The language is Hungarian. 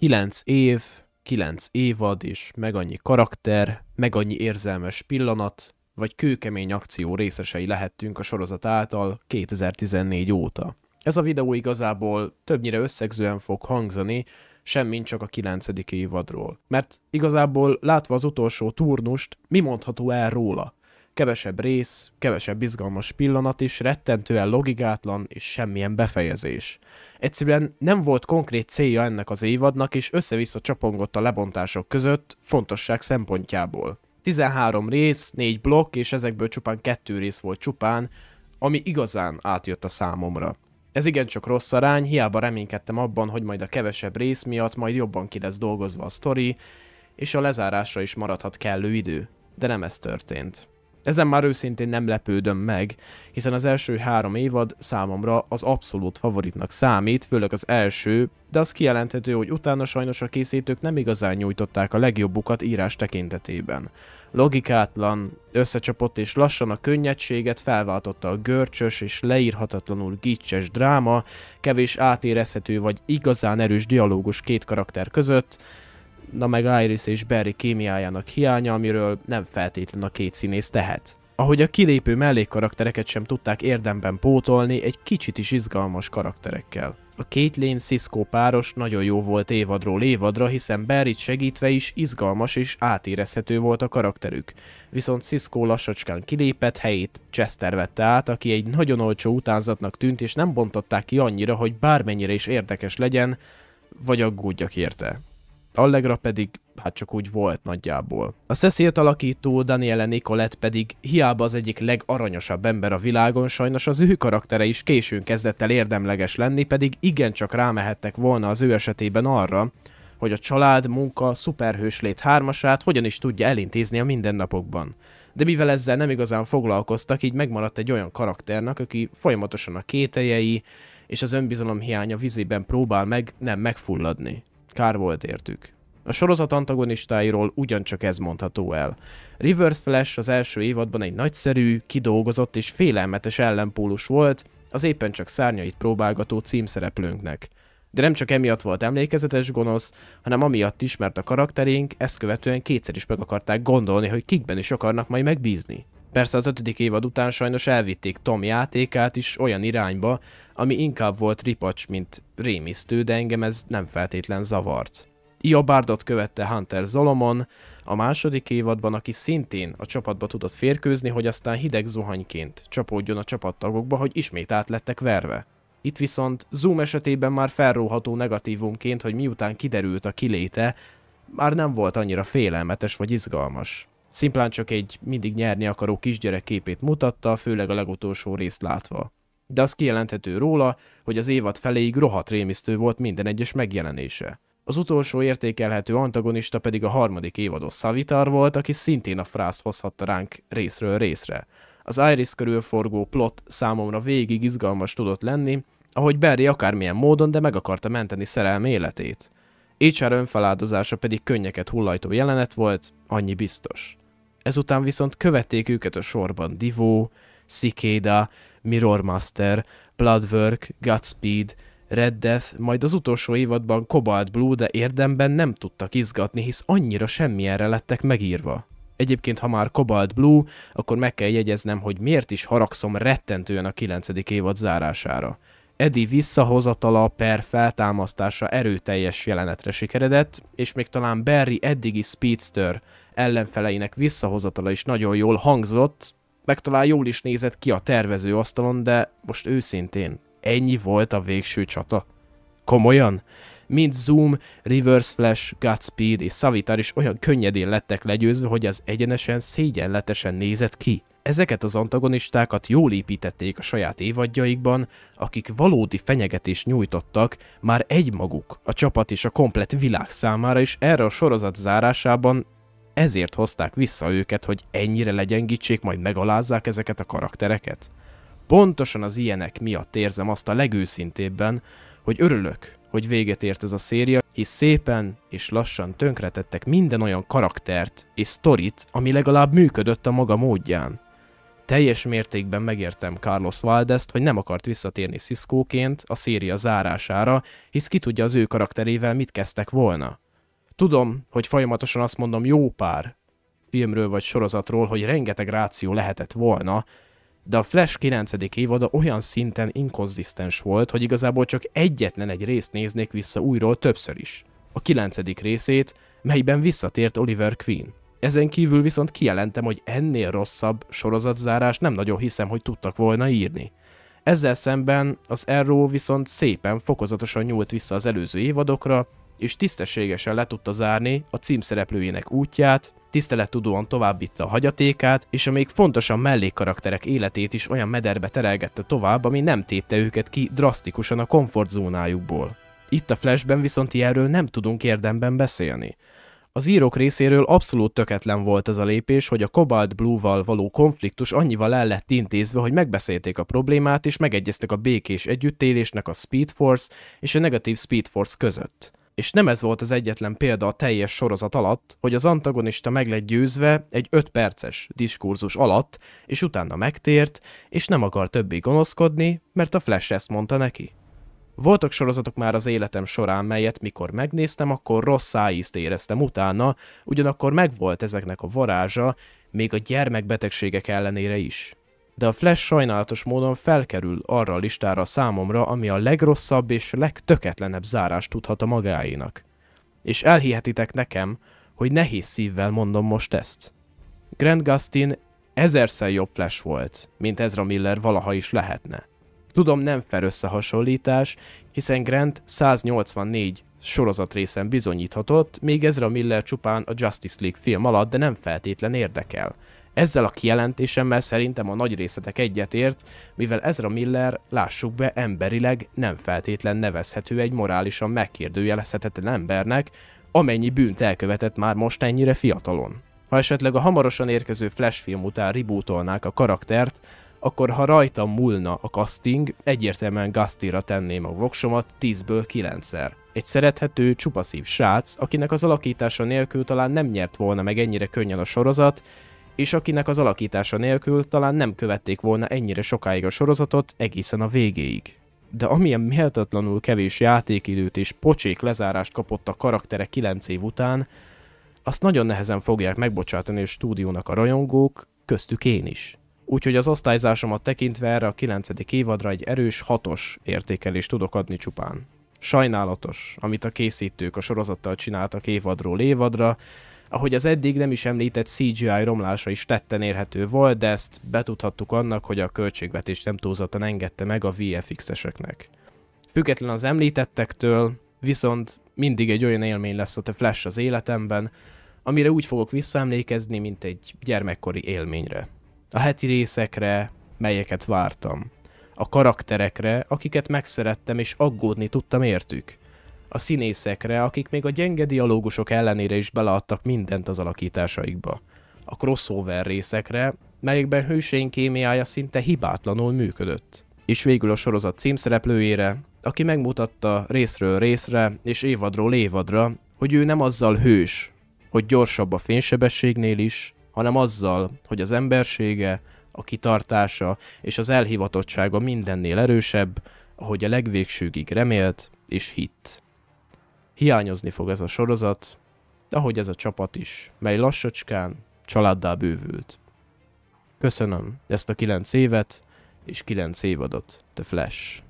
Kilenc év, kilenc évad és meg annyi karakter, meg annyi érzelmes pillanat, vagy kőkemény akció részesei lehettünk a sorozat által 2014 óta. Ez a videó igazából többnyire összegzően fog hangzani, semmint csak a 9. évadról. Mert igazából látva az utolsó turnust, mi mondható el róla? Kevesebb rész, kevesebb izgalmas pillanat is, rettentően logikátlan és semmilyen befejezés. Egyszerűen nem volt konkrét célja ennek az évadnak, és össze-vissza csapongott a lebontások között fontosság szempontjából. 13 rész, 4 blokk, és ezekből csupán 2 rész volt csupán, ami igazán átjött a számomra. Ez igencsak rossz arány, hiába reménykedtem abban, hogy majd a kevesebb rész miatt majd jobban ki lesz dolgozva a sztori, és a lezárásra is maradhat kellő idő, de nem ez történt. Ezen már őszintén nem lepődöm meg, hiszen az első három évad számomra az abszolút favoritnak számít, főleg az első, de az kijelenthető, hogy utána sajnos a készítők nem igazán nyújtották a legjobbukat írás tekintetében. Logikátlan, összecsapott és lassan a könnyedséget felváltotta a görcsös és leírhatatlanul gicses dráma, kevés átérezhető vagy igazán erős dialógus két karakter között, na meg Iris és Barry kémiájának hiánya, amiről nem feltétlen a két színész tehet. Ahogy a kilépő mellékkaraktereket sem tudták érdemben pótolni, egy kicsit is izgalmas karakterekkel. A két lény Cisco páros nagyon jó volt évadról évadra, hiszen barry segítve is izgalmas és átérezhető volt a karakterük. Viszont Cisco lassacskán kilépett, helyét Chester vette át, aki egy nagyon olcsó utánzatnak tűnt, és nem bontották ki annyira, hogy bármennyire is érdekes legyen, vagy aggódjak érte. Allegra pedig hát csak úgy volt nagyjából. A Cecilt alakító Daniele Nicolette pedig hiába az egyik legaranyosabb ember a világon, sajnos az ő karaktere is későn kezdett el érdemleges lenni, pedig igencsak rámehettek volna az ő esetében arra, hogy a család, munka, szuperhős lét hármasát hogyan is tudja elintézni a mindennapokban. De mivel ezzel nem igazán foglalkoztak, így megmaradt egy olyan karakternek, aki folyamatosan a kételjei és az önbizalom hiánya vizében próbál meg nem megfulladni. Kár volt értük. A sorozat antagonistáiról ugyancsak ez mondható el. Reverse Flash az első évadban egy nagyszerű, kidolgozott és félelmetes ellenpólus volt az éppen csak szárnyait próbálgató címszereplőnknek. De nem csak emiatt volt emlékezetes gonosz, hanem amiatt is, mert a karakterénk ezt követően kétszer is meg akarták gondolni, hogy kikben is akarnak majd megbízni. Persze az ötödik évad után sajnos elvitték Tom játékát is olyan irányba, ami inkább volt ripacs, mint rémisztő, de engem ez nem feltétlen zavart. Iobardot követte Hunter Zolomon, a második évadban, aki szintén a csapatba tudott férkőzni, hogy aztán hideg zuhanyként csapódjon a csapattagokba, hogy ismét átlettek verve. Itt viszont Zoom esetében már felróható negatívumként, hogy miután kiderült a kiléte, már nem volt annyira félelmetes vagy izgalmas. Szimplán csak egy mindig nyerni akaró kisgyerek képét mutatta, főleg a legutolsó részt látva. De az kijelenthető róla, hogy az évad feléig rohadt rémisztő volt minden egyes megjelenése. Az utolsó értékelhető antagonista pedig a harmadik évados Savitar volt, aki szintén a frászt hozhatta ránk részről részre. Az Iris körül forgó plot számomra végig izgalmas tudott lenni, ahogy Barry akármilyen módon, de meg akarta menteni szerelme életét. HR önfeláldozása pedig könnyeket hullajtó jelenet volt, annyi biztos. Ezután viszont követték őket a sorban Divo, Cicada, Mirror Master, Bloodwork, Godspeed, Red Death, majd az utolsó évadban Cobalt Blue, de érdemben nem tudtak izgatni, hisz annyira semmilyenre lettek megírva. Egyébként, ha már Cobalt Blue, akkor meg kell jegyeznem, hogy miért is haragszom rettentően a 9. évad zárására. Eddie visszahozatala per feltámasztása erőteljes jelenetre sikeredett, és még talán Barry eddigi speedster ellenfeleinek visszahozatala is nagyon jól hangzott, meg talán jól is nézett ki a tervező asztalon, de most őszintén, ennyi volt a végső csata. Komolyan? Mind Zoom, Reverse Flash, Godspeed és Savitar is olyan könnyedén lettek legyőzve, hogy az egyenesen szégyenletesen nézett ki. Ezeket az antagonistákat jól építették a saját évadjaikban, akik valódi fenyegetést nyújtottak már egymaguk, a csapat és a komplet világ számára is erre a sorozat zárásában ezért hozták vissza őket, hogy ennyire legyengítsék, majd megalázzák ezeket a karaktereket? Pontosan az ilyenek miatt érzem azt a legőszintébben, hogy örülök, hogy véget ért ez a széria, hisz szépen és lassan tönkretettek minden olyan karaktert és sztorit, ami legalább működött a maga módján. Teljes mértékben megértem Carlos Valdest, hogy nem akart visszatérni Sziszkóként a széria zárására, hisz ki tudja az ő karakterével mit kezdtek volna. Tudom, hogy folyamatosan azt mondom jó pár filmről vagy sorozatról, hogy rengeteg ráció lehetett volna, de a Flash 9. évada olyan szinten inkonzisztens volt, hogy igazából csak egyetlen egy részt néznék vissza újról többször is. A 9. részét, melyben visszatért Oliver Queen. Ezen kívül viszont kijelentem, hogy ennél rosszabb sorozatzárás nem nagyon hiszem, hogy tudtak volna írni. Ezzel szemben az Arrow viszont szépen, fokozatosan nyúlt vissza az előző évadokra, és tisztességesen le tudta zárni a szereplőjének útját, tisztelettudóan továbbítsa a hagyatékát, és a még fontosan mellékkarakterek életét is olyan mederbe terelgette tovább, ami nem tépte őket ki drasztikusan a komfortzónájukból. Itt a Flashben viszont ilyenről nem tudunk érdemben beszélni. Az írók részéről abszolút töketlen volt ez a lépés, hogy a Cobalt Blue-val való konfliktus annyival el lett intézve, hogy megbeszélték a problémát és megegyeztek a békés együttélésnek a Speed Force és a negatív Speed Force között. És nem ez volt az egyetlen példa a teljes sorozat alatt, hogy az antagonista meg lett győzve egy 5 perces diskurzus alatt, és utána megtért, és nem akar többé gonoszkodni, mert a Flash ezt mondta neki. Voltak sorozatok már az életem során, melyet mikor megnéztem, akkor rossz szájízt éreztem utána, ugyanakkor megvolt ezeknek a varázsa, még a gyermekbetegségek ellenére is de a Flash sajnálatos módon felkerül arra a listára számomra, ami a legrosszabb és legtöketlenebb zárást tudhat a magáinak. És elhihetitek nekem, hogy nehéz szívvel mondom most ezt. Grant Gustin ezerszer jobb Flash volt, mint Ezra Miller valaha is lehetne. Tudom, nem fel összehasonlítás, hiszen Grant 184 sorozat részen bizonyíthatott, még Ezra Miller csupán a Justice League film alatt, de nem feltétlen érdekel. Ezzel a kijelentésemmel szerintem a nagy részletek egyetért, mivel Ezra Miller, lássuk be, emberileg nem feltétlen nevezhető egy morálisan megkérdőjelezhetetlen embernek, amennyi bűnt elkövetett már most ennyire fiatalon. Ha esetleg a hamarosan érkező Flash film után rebootolnák a karaktert, akkor ha rajta múlna a casting, egyértelműen Gastira tenném a voksomat 10-ből 9-szer. Egy szerethető, csupaszív srác, akinek az alakítása nélkül talán nem nyert volna meg ennyire könnyen a sorozat, és akinek az alakítása nélkül talán nem követték volna ennyire sokáig a sorozatot egészen a végéig. De amilyen méltatlanul kevés játékidőt és pocsék lezárást kapott a karaktere 9 év után, azt nagyon nehezen fogják megbocsátani a stúdiónak a rajongók, köztük én is. Úgyhogy az osztályzásomat tekintve erre a 9. évadra egy erős hatos értékelést tudok adni csupán. Sajnálatos, amit a készítők a sorozattal csináltak évadról évadra, ahogy az eddig nem is említett CGI romlása is tetten érhető volt, de ezt betudhattuk annak, hogy a költségvetés nem túlzottan engedte meg a VFX-eseknek. Független az említettektől, viszont mindig egy olyan élmény lesz a The Flash az életemben, amire úgy fogok visszaemlékezni, mint egy gyermekkori élményre. A heti részekre, melyeket vártam. A karakterekre, akiket megszerettem és aggódni tudtam értük a színészekre, akik még a gyenge dialógusok ellenére is beleadtak mindent az alakításaikba. A crossover részekre, melyekben hőseink kémiája szinte hibátlanul működött. És végül a sorozat címszereplőjére, aki megmutatta részről részre és évadról évadra, hogy ő nem azzal hős, hogy gyorsabb a fénysebességnél is, hanem azzal, hogy az embersége, a kitartása és az elhivatottsága mindennél erősebb, ahogy a legvégsőgig remélt és hitt. Hiányozni fog ez a sorozat, ahogy ez a csapat is, mely lassacskán családdá bővült. Köszönöm ezt a kilenc évet és kilenc évadot, The Flash.